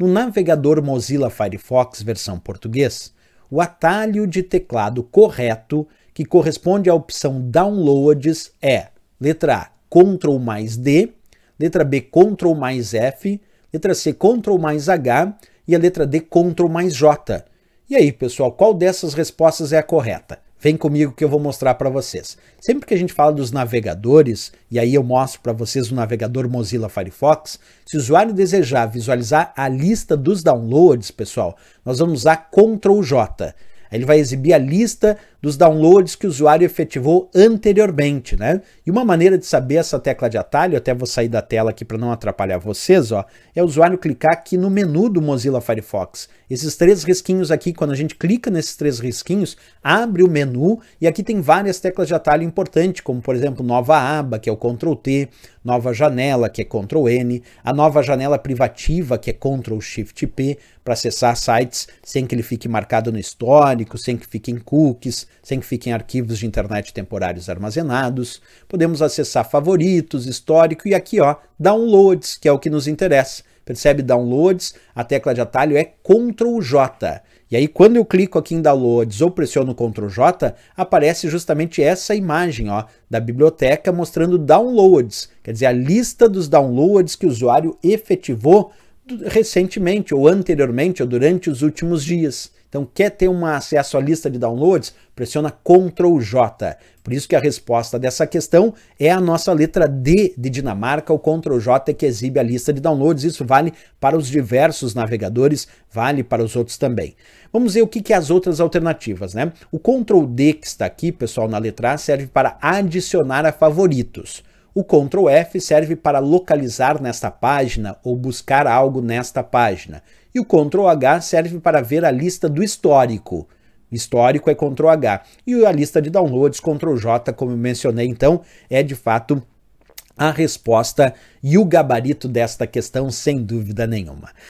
no navegador Mozilla Firefox versão português, o atalho de teclado correto que corresponde à opção Downloads é letra A, Ctrl mais D, letra B, Ctrl mais F, letra C, Ctrl mais H e a letra D, Ctrl mais J. E aí, pessoal, qual dessas respostas é a correta? Vem comigo que eu vou mostrar para vocês. Sempre que a gente fala dos navegadores, e aí eu mostro para vocês o navegador Mozilla Firefox, se o usuário desejar visualizar a lista dos downloads, pessoal, nós vamos usar Ctrl J. Ele vai exibir a lista dos downloads que o usuário efetivou anteriormente, né? E uma maneira de saber essa tecla de atalho, até vou sair da tela aqui para não atrapalhar vocês, ó, é o usuário clicar aqui no menu do Mozilla Firefox. Esses três risquinhos aqui, quando a gente clica nesses três risquinhos, abre o menu e aqui tem várias teclas de atalho importantes, como por exemplo, nova aba, que é o Ctrl T, nova janela, que é Ctrl N, a nova janela privativa, que é Ctrl Shift P, para acessar sites sem que ele fique marcado no histórico, sem que fiquem cookies, sem que fiquem arquivos de internet temporários armazenados. Podemos acessar favoritos, histórico e aqui, ó, downloads, que é o que nos interessa. Percebe downloads? A tecla de atalho é Ctrl J. E aí, quando eu clico aqui em Downloads ou pressiono Ctrl J, aparece justamente essa imagem ó, da biblioteca mostrando downloads, quer dizer, a lista dos downloads que o usuário efetivou recentemente, ou anteriormente, ou durante os últimos dias. Então, quer ter um é acesso à lista de downloads? Pressiona Ctrl J. Por isso que a resposta dessa questão é a nossa letra D de Dinamarca, o Ctrl J que exibe a lista de downloads. Isso vale para os diversos navegadores, vale para os outros também. Vamos ver o que, que é as outras alternativas, né? O Ctrl D que está aqui, pessoal, na letra A, serve para adicionar a favoritos. O Ctrl F serve para localizar nesta página ou buscar algo nesta página. E o Ctrl H serve para ver a lista do histórico. Histórico é Ctrl H. E a lista de downloads, Ctrl J, como eu mencionei, então, é de fato a resposta e o gabarito desta questão, sem dúvida nenhuma.